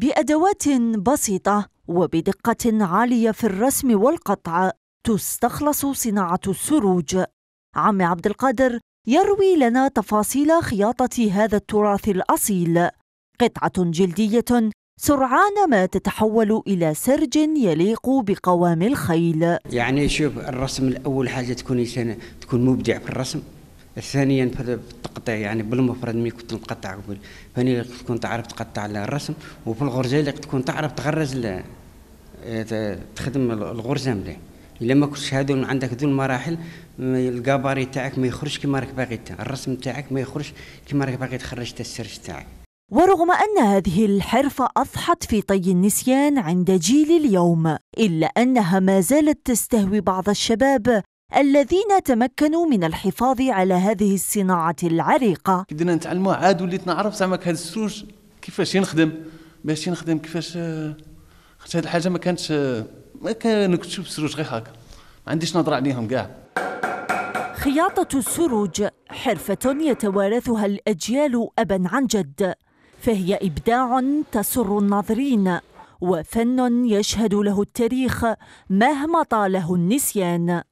بأدوات بسيطة وبدقة عالية في الرسم والقطع تستخلص صناعة السروج. عم عبد القادر يروي لنا تفاصيل خياطة هذا التراث الأصيل. قطعة جلدية سرعان ما تتحول إلى سرج يليق بقوام الخيل يعني شوف الرسم الأول حاجة تكون تكون مبدع في الرسم ثانيا بالتقطيع يعني بالمفرد مي كنت نقطع قبل فاني كنت تعرف تقطع الرسم وفي الغرزه اللي تكون تعرف تغرز تخدم الغرزه مليح الا ما كنتش هادو عندك ذو المراحل الكاباري تاعك ما يخرجش كما راك باغي الرسم تاعك ما يخرجش كما راك باغي تخرج السرج تاعك ورغم أن هذه الحرفة أضحت في طي النسيان عند جيل اليوم إلا أنها ما زالت تستهوي بعض الشباب الذين تمكنوا من الحفاظ على هذه الصناعة العريقة كي نتعلموا عاد وليت نعرف زعما هذا السروج كيفاش ينخدم باش ينخدم كيفاش خاطر هذه الحاجة ما كانتش ما تشوف السروج غير هكا ما عنديش نظرة عليهم كاع خياطة السروج حرفة يتوارثها الأجيال أبا عن جد فهي إبداع تسر الناظرين وفن يشهد له التاريخ مهما طاله النسيان